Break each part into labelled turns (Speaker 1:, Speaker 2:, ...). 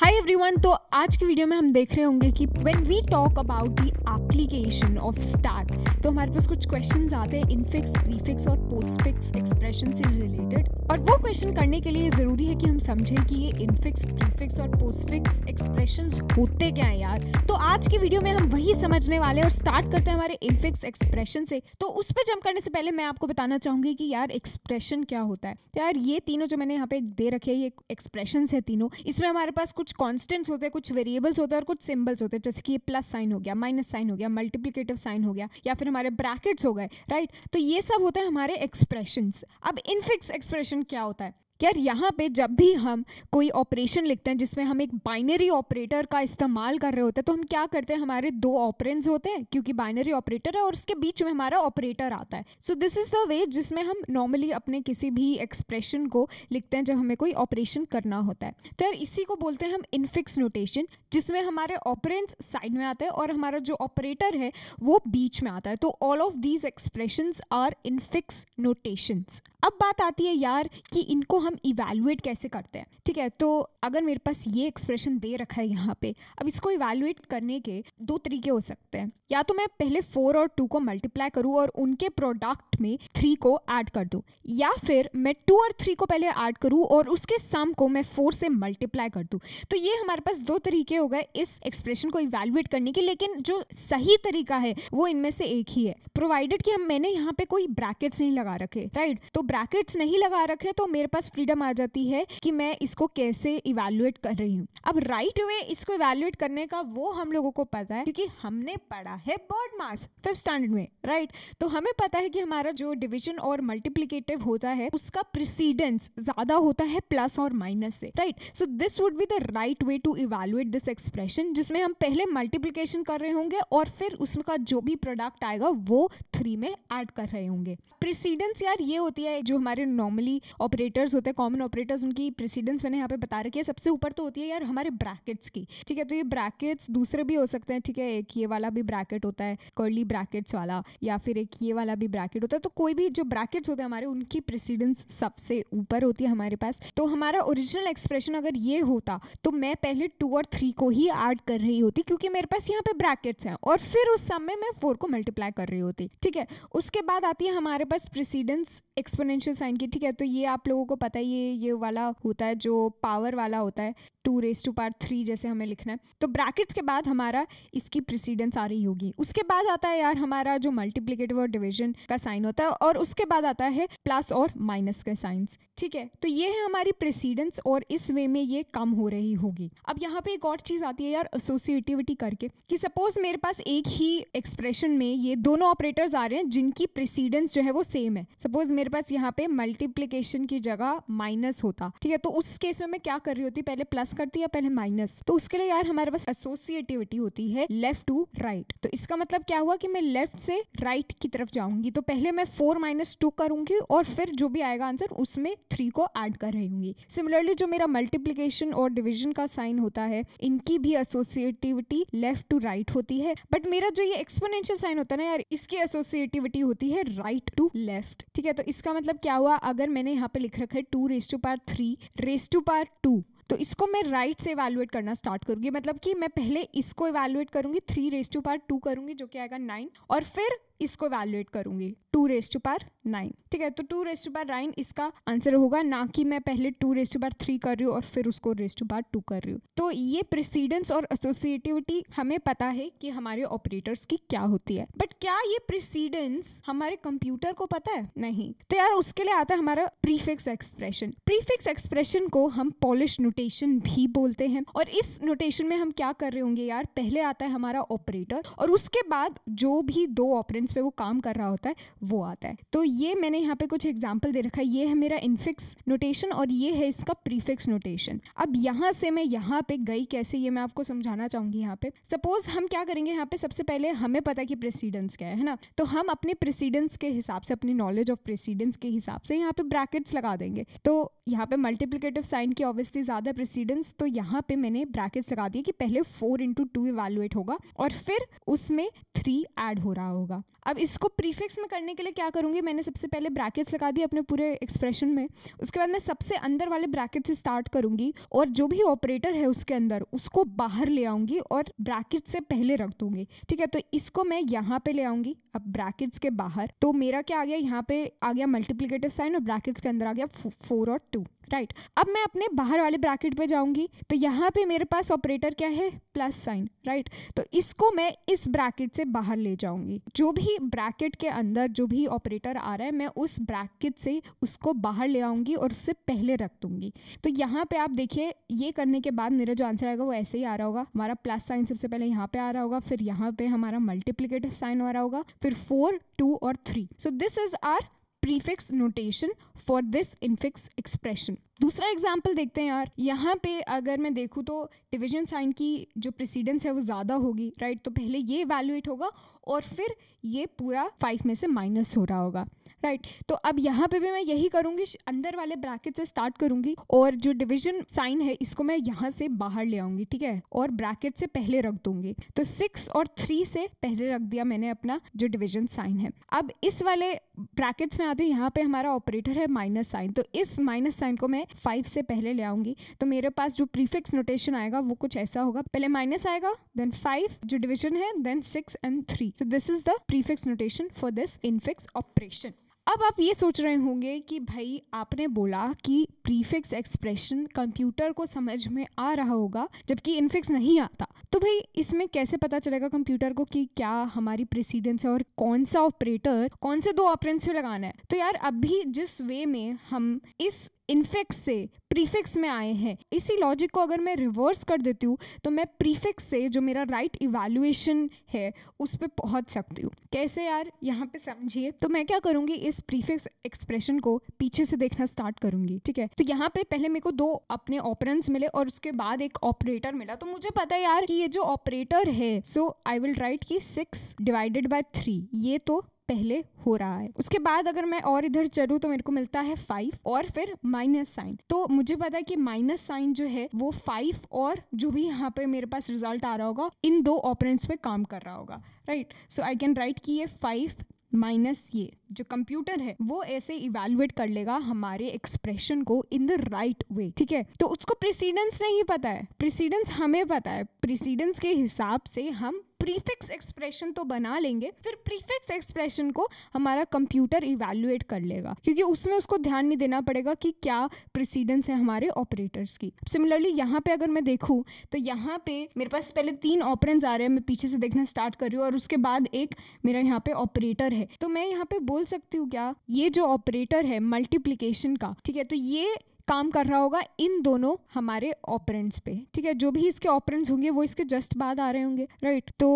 Speaker 1: Hi everyone तो आज की वीडियो में हम देख रहे होंगे कि when we talk about the application of stack तो हमारे पास कुछ क्वेश्चंस आते हैं इनफिक्स प्रीफिक्स और पोस्टफिक्स एक्सप्रेशन से रिलेटेड और वो क्वेश्चन करने के लिए ज़रूरी है कि हम समझें कि ये इनफिक्स प्रीफिक्स और पोस्टफिक्स एक्सप्रेशन होते क्या है यार तो आज की वीडियो में हम वही समझने वाले और स्टार्ट करते हैं हमारे इनफिक्स एक्सप्रेशन से तो उस पर जम करने से पहले मैं आपको बताना चाहूंगी कि यार एक्सप्रेशन क्या होता है तो यार ये तीनों जो मैंने यहाँ पे दे रखे ये एक्सप्रेशन है तीनों इसमें हमारे पास कुछ कुछ कॉन्स्टेंट्स होते हैं कुछ वेरिएबल्स होते हैं और कुछ सिम्बल्स होते हैं जैसे कि प्लस साइन हो गया माइनस साइन हो गया मल्टीप्लीकेटिव साइन हो गया या फिर हमारे ब्रैकेट्स हो गए राइट तो ये सब होते हैं हमारे एक्सप्रेशंस अब इनफिक्स एक्सप्रेशन क्या होता है यार यहाँ पे जब भी हम कोई ऑपरेशन लिखते हैं जिसमें हम एक बाइनरी ऑपरेटर का इस्तेमाल कर रहे होते हैं तो हम क्या करते हैं हमारे दो ऑपरेंट्स होते हैं क्योंकि बाइनरी ऑपरेटर है और उसके बीच में हमारा ऑपरेटर आता है so this is the way जिसमें हम नॉर्मली अपने किसी भी एक्सप्रेशन को लिखते हैं जब हमें कोई ऑपरेशन करना होता है तो यार इसी को बोलते हैं हम इनफिक्स नोटेशन जिसमें हमारे ऑपरेंट्स साइड में आते हैं और हमारा जो ऑपरेटर है वो बीच में आता है तो all of these expression are infix notations अब बात आती है यार कि इनको हम इवेलुएट कैसे करते हैं ठीक है तो अगर मेरे पास ये एक्सप्रेशन दे रखा है यहाँ पे अब इसको इवेलुएट करने के दो तरीके हो सकते हैं या तो मैं पहले फोर और टू को मल्टीप्लाई करूँ और उनके प्रोडक्ट में थ्री को ऐड कर दूँ या फिर मैं टू और थ्री को पहले ऐड करूँ और उसके सम को मैं फोर से मल्टीप्लाई कर दूँ तो ये हमारे पास दो तरीके हो गए इस एक्सप्रेशन को इवेलुएट करने के लेकिन जो सही तरीका है वो इनमें से एक ही है प्रोवाइडेड कि हम मैंने यहाँ पे कोई ब्रैकेट्स नहीं लगा रखे राइट तो ब्रैकेट्स नहीं लगा रखे तो मेरे पास फ्रीडम आ जाती है कि मैं इसको कैसे इवेल्युएट कर रही हूँ अब राइट right वे इसको इवेल्युएट करने का वो हम लोगों को पता है क्योंकि हमने पढ़ा है बर्ड मास फिफ्थ स्टैंडर्ड में राइट right? तो हमें पता है कि हमारा जो डिविजन और मल्टीप्लीकेटिव होता है उसका प्रिसीडेंस ज्यादा होता है प्लस और माइनस से right so this would be the right way to evaluate this expression जिसमें हम पहले मल्टीप्लीकेशन कर रहे होंगे और फिर उसका जो भी प्रोडक्ट आएगा वो थ्री में एड कर रहे होंगे प्रिसीडेंस यार ये होती है जो हमारे नॉर्मली ऑपरेटर्स होते होते हैं कॉमन ऑपरेटर्स उनकी प्रेसिडेंस मैंने यहाँ पे बता रखी है सबसे ऊपर तो होती है यार हमारे ब्रैकेट्स की ठीक है तो ये ब्रैकेट्स दूसरे भी हो सकते हैं ठीक है एक ये वाला भी ब्रैकेट होता है कर्ली ब्रैकेट्स वाला या फिर एक ये वाला भी ब्रैकेट होता है तो कोई भी जो ब्रैकेट्स होते हैं हमारे उनकी प्रेसिडेंस सबसे ऊपर होती है हमारे पास तो हमारा ओरिजिनल एक्सप्रेशन अगर ये होता तो मैं पहले टू और थ्री को ही ऐड कर रही होती क्योंकि मेरे पास यहाँ पे ब्रैकेट्स हैं और फिर उस समय मैं फोर को मल्टीप्लाई कर रही होती ठीक है उसके बाद आती है हमारे पास प्रेसिडेंस एक्सपोनेंशियल साइन की ठीक है तो ये आप लोगों को पता है ये ये वाला होता है जो पावर वाला होता है two raise to power three जैसे हमें लिखना है तो ब्रैकेट्स के बाद हमारा इसकी प्रिसीडेंस आ रही होगी उसके बाद आता है यार हमारा जो मल्टीप्लीकेटिव और डिविजन का साइन होता है और उसके बाद आता है प्लस और माइनस का साइंस ठीक है तो ये है हमारी प्रिसीडेंस और इस वे में ये कम हो रही होगी अब यहाँ पे एक और चीज आती है यार एसोसिएटिविटी करके कि सपोज मेरे पास एक ही एक्सप्रेशन में ये दोनों ऑपरेटर्स आ रहे हैं जिनकी प्रिसीडेंस जो है वो सेम है सपोज मेरे पास यहाँ पे मल्टीप्लीकेशन की जगह माइनस होता ठीक है तो उस केस में मैं क्या कर रही होती पहले प्लस करती है पहले माइनस तो उसके लिए यार हमारे पास एसोसिएटिविटी होती है लेफ्ट टू राइट तो इसका मतलब क्या हुआ कि मैं लेफ्ट से राइट right की तरफ जाऊंगी तो पहले मैं फोर माइनस टू करूंगी और फिर जो भी आएगा आंसर उसमें थ्री को एड कर रही हूँ सिमिलरली जो मेरा मल्टीप्लीकेशन और डिविजन का साइन होता है इनकी भी एसोसिएटिविटी लेफ्ट टू राइट होती है बट मेरा जो ये एक्सपोनेंशियल साइन होता है ना यार इसकी एसोसिएटिविटी होती है राइट टू लेफ्ट ठीक है तो इसका मतलब क्या हुआ अगर मैंने यहाँ पे लिख रखा है two raise to power three raise to power two तो इसको मैं राइट right से इवेलुएट करना स्टार्ट करूंगी मतलब कि मैं पहले इसको इवेलुएट करूँगी three raise to power two करूंगी जो कि आएगा नाइन और फिर इसको वैल्यूएट करूंगी two raised to power nine ठीक है तो two raised to power nine इसका आंसर होगा ना कि मैं पहले two raised to power three कर रही हूँ और फिर उसको रेस्ट टू पार टू कर रही हूँ तो ये प्रिसीडेंस और एसोसिएटिविटी हमें पता है कि हमारे ऑपरेटर्स की क्या होती है बट क्या ये प्रिसीडेंस हमारे कंप्यूटर को पता है नहीं तो यार उसके लिए आता है हमारा प्रीफिक्स एक्सप्रेशन प्रीफिक्स एक्सप्रेशन को हम पॉलिश नोटेशन भी बोलते हैं और इस नोटेशन में हम क्या कर रहे होंगे यार पहले आता है हमारा ऑपरेटर और उसके बाद जो भी दो ऑपरेंट पॉइंट्स पे वो काम कर रहा होता है वो आता है तो ये मैंने यहाँ पे कुछ एग्जाम्पल दे रखा है ये है मेरा इनफिक्स नोटेशन और ये है इसका प्रीफिक्स नोटेशन अब यहाँ से मैं यहाँ पे गई कैसे ये मैं आपको समझाना चाहूंगी यहाँ पे सपोज हम क्या करेंगे यहाँ पे सबसे पहले हमें पता है कि प्रेसिडेंस क्या है ना तो हम अपने प्रेसिडेंस के हिसाब से अपनी नॉलेज ऑफ प्रेसिडेंस के हिसाब से यहाँ पे ब्रैकेट्स लगा देंगे तो यहाँ पे मल्टीप्लीकेटिव साइन की ऑब्वियसली ज़्यादा प्रेसिडेंस तो यहाँ पे मैंने ब्रैकेट्स लगा दिए कि पहले फोर इंटू टू इवेलुएट होगा और फिर उसमें थ्री एड हो रहा होगा अब इसको प्रीफिक्स में करने के लिए क्या करूँगी मैंने सबसे पहले ब्रैकेट्स लगा दिए अपने पूरे एक्सप्रेशन में उसके बाद मैं सबसे अंदर वाले ब्रैकेट से स्टार्ट करूँगी और जो भी ऑपरेटर है उसके अंदर उसको बाहर ले आऊँगी और ब्रैकेट से पहले रख दूँगी ठीक है तो इसको मैं यहाँ पे ले आऊँगी अब ब्रैकेट्स के बाहर तो मेरा क्या आ गया यहाँ पे आ गया मल्टीप्लीकेटिव साइन और ब्रैकेट्स के अंदर आ गया फोर और टू राइट right. अब मैं अपने बाहर वाले ब्रैकेट पे जाऊंगी तो यहाँ पे मेरे पास ऑपरेटर क्या है प्लस साइन राइट तो इसको मैं इस ब्रैकेट से बाहर ले जाऊंगी जो भी ब्रैकेट के अंदर जो भी ऑपरेटर आ रहा है मैं उस ब्रैकेट से उसको बाहर ले आऊंगी और उससे पहले रख दूंगी तो यहाँ पे आप देखिए ये करने के बाद मेरा जो आंसर आएगा वो ऐसे ही आ रहा होगा हमारा प्लस साइन सबसे पहले यहाँ पे आ रहा होगा फिर यहाँ पे हमारा मल्टीप्लीकेटिव साइन आ रहा होगा फिर फोर टू और three so this is our prefix notation for this infix expression दूसरा एग्जाम्पल देखते हैं यार यहाँ पे अगर मैं देखूँ तो डिविजन साइन की जो प्रेसिडेंस है वो ज़्यादा होगी राइट तो पहले ये वैल्यूएट होगा और फिर ये पूरा फाइव में से माइनस हो रहा होगा राइट right. तो अब यहाँ पे भी मैं यही करूंगी अंदर वाले ब्रैकेट से स्टार्ट करूंगी और जो डिविजन साइन है इसको मैं यहाँ से बाहर ले आऊंगी ठीक है और ब्रैकेट से पहले रख दूंगी तो सिक्स और थ्री से पहले रख दिया मैंने अपना जो डिविजन साइन है अब इस वाले ब्रैकेट्स में आते हैं यहाँ पे हमारा ऑपरेटर है माइनस साइन तो इस माइनस साइन को मैं फाइव से पहले ले आऊंगी तो मेरे पास जो प्रीफिक्स नोटेशन आएगा वो कुछ ऐसा होगा पहले माइनस आएगा देन फाइव जो डिविजन है then six and three so this is the prefix notation for this infix operation अब आप ये सोच रहे होंगे कि भाई आपने बोला कि प्रीफिक्स एक्सप्रेशन कंप्यूटर को समझ में आ रहा होगा जबकि इनफिक्स नहीं आता तो भाई इसमें कैसे पता चलेगा कंप्यूटर को कि क्या हमारी प्रेसिडेंस है और कौन सा ऑपरेटर कौन से दो ऑपरेंट से लगाना है तो यार अभी जिस वे में हम इस इनफिक्स से प्रीफिक्स में आए हैं इसी लॉजिक को अगर मैं रिवर्स कर देती हूँ तो मैं प्रीफिक्स से जो मेरा राइट right इवेल्युएशन है उस पर पहुँच सकती हूँ कैसे यार यहाँ पे समझिए तो मैं क्या करूँगी इस प्रीफिक्स एक्सप्रेशन को पीछे से देखना स्टार्ट करूँगी ठीक है तो यहाँ पे पहले मेरे को दो अपने ऑपरेंट्स मिले और उसके बाद एक ऑपरेटर मिला तो मुझे पता है यार कि ये जो ऑपरेटर है सो आई विल राइट की सिक्स डिवाइडेड बाय थ्री ये तो पहले हो रहा है उसके बाद अगर मैं और इधर चलूँ तो मेरे को मिलता है फाइव और फिर माइनस साइन तो मुझे पता है कि माइनस साइन जो है वो फाइव और जो भी यहाँ पे मेरे पास रिजल्ट आ रहा होगा इन दो ऑपरेंट्स पे काम कर रहा होगा right so I can write कि ये फाइव माइनस ये जो कंप्यूटर है वो ऐसे इवेलुएट कर लेगा हमारे एक्सप्रेशन को इन द राइट वे ठीक है तो उसको प्रिसीडेंस नहीं पता है प्रिसीडेंस हमें पता है प्रिसीडेंस के हिसाब से हम प्रीफिक्स एक्सप्रेशन तो बना लेंगे फिर प्रीफिक्स एक्सप्रेशन को हमारा कंप्यूटर इवेल्युएट कर लेगा क्योंकि उसमें उसको ध्यान नहीं देना पड़ेगा कि क्या प्रिसीडेंस है हमारे ऑपरेटर्स की सिमिलरली यहाँ पे अगर मैं देखूँ तो यहाँ पे मेरे पास पहले तीन ऑपरेंस आ रहे हैं मैं पीछे से देखना स्टार्ट कर रही हूँ और उसके बाद एक मेरा यहाँ पे ऑपरेटर है तो मैं यहाँ पे बोल सकती हूँ क्या ये जो ऑपरेटर है मल्टीप्लीकेशन का ठीक है तो ये काम कर रहा होगा इन दोनों हमारे ऑपरेंट्स पे ठीक है जो भी इसके ऑपरेंट्स होंगे वो इसके जस्ट बाद आ रहे होंगे राइट तो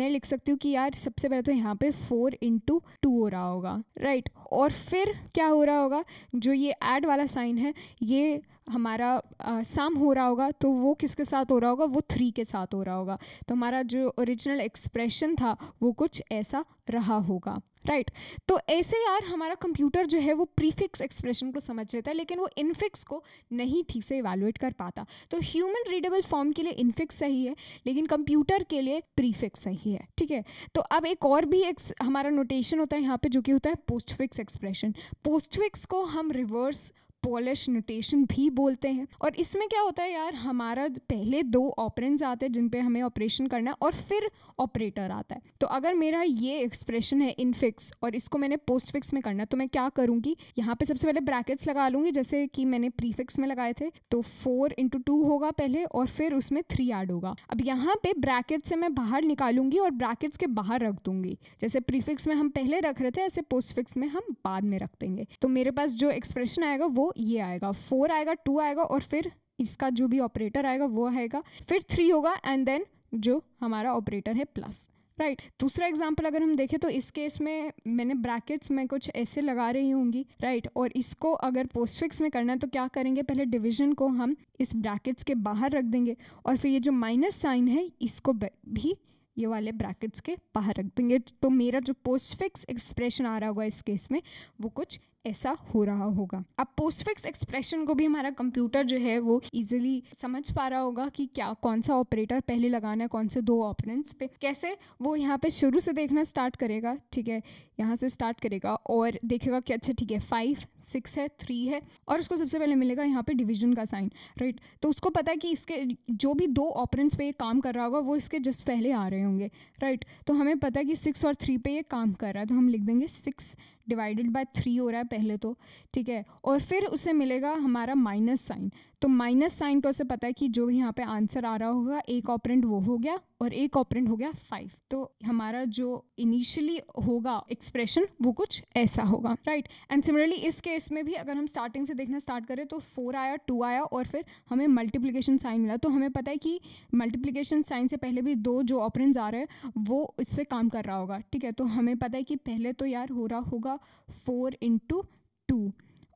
Speaker 1: मैं लिख सकती हूँ कि यार सबसे पहले तो यहाँ पे फोर इंटू टू हो रहा होगा राइट और फिर क्या हो रहा होगा जो ये एड वाला साइन है ये हमारा सम साम हो रहा होगा तो वो किसके साथ हो रहा होगा वो थ्री के साथ हो रहा होगा तो हमारा जो ओरिजिनल एक्सप्रेशन था वो कुछ ऐसा रहा होगा राइट right. तो ऐसे यार हमारा कंप्यूटर जो है वो प्रीफिक्स एक्सप्रेशन को समझ लेता है लेकिन वो इनफिक्स को नहीं ठीक से इवेलुएट कर पाता तो ह्यूमन रीडेबल फॉर्म के लिए इनफिक्स सही है लेकिन कंप्यूटर के लिए प्रीफिक्स सही है ठीक है तो अब एक और भी एक हमारा नोटेशन होता है यहाँ पे जो कि होता है पोस्टफिक्स एक्सप्रेशन पोस्टफिक्स को हम रिवर्स पॉलिश नोटेशन भी बोलते हैं और इसमें क्या होता है यार हमारा पहले दो ऑपरेंट्स आते हैं जिन पे हमें ऑपरेशन करना है और फिर ऑपरेटर आता है तो अगर मेरा ये एक्सप्रेशन है इनफिक्स और इसको मैंने पोस्ट फिक्स में करना है तो मैं क्या करूँगी यहाँ पे सबसे पहले ब्रैकेट्स लगा लूँगी जैसे कि मैंने प्रीफिक्स में लगाए थे तो फोर इंटू टू होगा पहले और फिर उसमें थ्री ऐड होगा अब यहाँ पे ब्रैकेट से मैं बाहर निकालूंगी और ब्रैकेट्स के बाहर रख दूंगी जैसे प्रीफिक्स में हम पहले रख रहे थे ऐसे पोस्ट फिक्स में हम बाद में रख देंगे तो मेरे पास जो एक्सप्रेशन आएगा वो ये आएगा फोर आएगा टू आएगा और फिर इसका जो भी ऑपरेटर आएगा वो आएगा फिर थ्री होगा एंड देन जो हमारा ऑपरेटर है प्लस राइट right. दूसरा एग्जांपल अगर हम देखें तो इस केस में मैंने ब्रैकेट्स में कुछ ऐसे लगा रही होंगी राइट right. और इसको अगर पोस्टफिक्स में करना है तो क्या करेंगे पहले डिवीजन को हम इस ब्रैकेट्स के बाहर रख देंगे और फिर ये जो माइनस साइन है इसको भी ये वाले ब्रैकेट्स के बाहर रख देंगे तो मेरा जो पोस्टफिक्स एक्सप्रेशन आ रहा होगा इस केस में वो कुछ ऐसा हो रहा होगा अब पोस्टफिक्स एक्सप्रेशन को भी हमारा कंप्यूटर जो है वो इजिली समझ पा रहा होगा कि क्या कौन सा ऑपरेटर पहले लगाना है कौन से दो ऑपरेंट्स पे कैसे वो यहाँ पे शुरू से देखना स्टार्ट करेगा ठीक है यहाँ से स्टार्ट करेगा और देखेगा कि अच्छा ठीक है फाइव सिक्स है थ्री है और उसको सबसे पहले मिलेगा यहाँ पे डिवीजन का साइन राइट तो उसको पता है कि इसके जो भी दो ऑपरेंट्स पे ये काम कर रहा होगा वो इसके जस्ट पहले आ रहे होंगे राइट तो हमें पता है कि सिक्स और थ्री पे ये काम कर रहा है तो हम लिख देंगे सिक्स डिवाइडेड बाय थ्री हो रहा है पहले तो ठीक है और फिर उसे मिलेगा हमारा माइनस साइन तो माइनस साइन को से पता है कि जो यहाँ पे आंसर आ रहा होगा एक ऑपरेंट वो हो गया और एक ऑपरेंट हो गया फाइव तो हमारा जो इनिशियली होगा एक्सप्रेशन वो कुछ ऐसा होगा राइट एंड सिमिलरली इस केस में भी अगर हम स्टार्टिंग से देखना स्टार्ट करें तो फोर आया टू आया और फिर हमें मल्टीप्लीकेशन साइन मिला तो हमें पता है कि मल्टीप्लीकेशन साइन से पहले भी दो जो ऑपरेंट्स आ रहे हैं वो इस पर काम कर रहा होगा ठीक है तो हमें पता है कि पहले तो यार हो रहा होगा फोर इंटू टू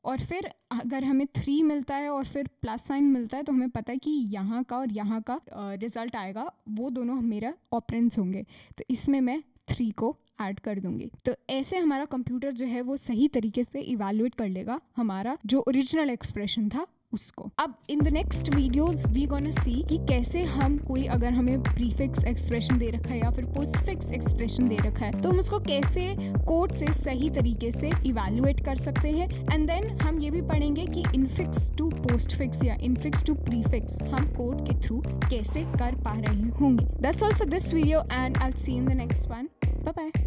Speaker 1: और फिर अगर हमें थ्री मिलता है और फिर प्लस साइन मिलता है तो हमें पता है कि यहाँ का और यहाँ का रिज़ल्ट आएगा वो दोनों मेरा ऑपरेंट्स होंगे तो इसमें मैं थ्री को ऐड कर दूंगी तो ऐसे हमारा कंप्यूटर जो है वो सही तरीके से इवेल्युएट कर लेगा हमारा जो ओरिजिनल एक्सप्रेशन था उसको अब in the next videos we gonna see कि कैसे हम कोई अगर हमें प्रीफिक्स एक्सप्रेशन दे रखा है या फिर पोस्टफिक्स एक्सप्रेशन दे रखा है तो हम उसको कैसे कोड से सही तरीके से इवेलुएट कर सकते हैं एंड देन हम ये भी पढ़ेंगे कि इनफिक्स टू पोस्टफिक्स या इनफिक्स टू प्रीफिक्स हम कोड के थ्रू कैसे कर पा रहे होंगे that's all for this video and I see in the next one bye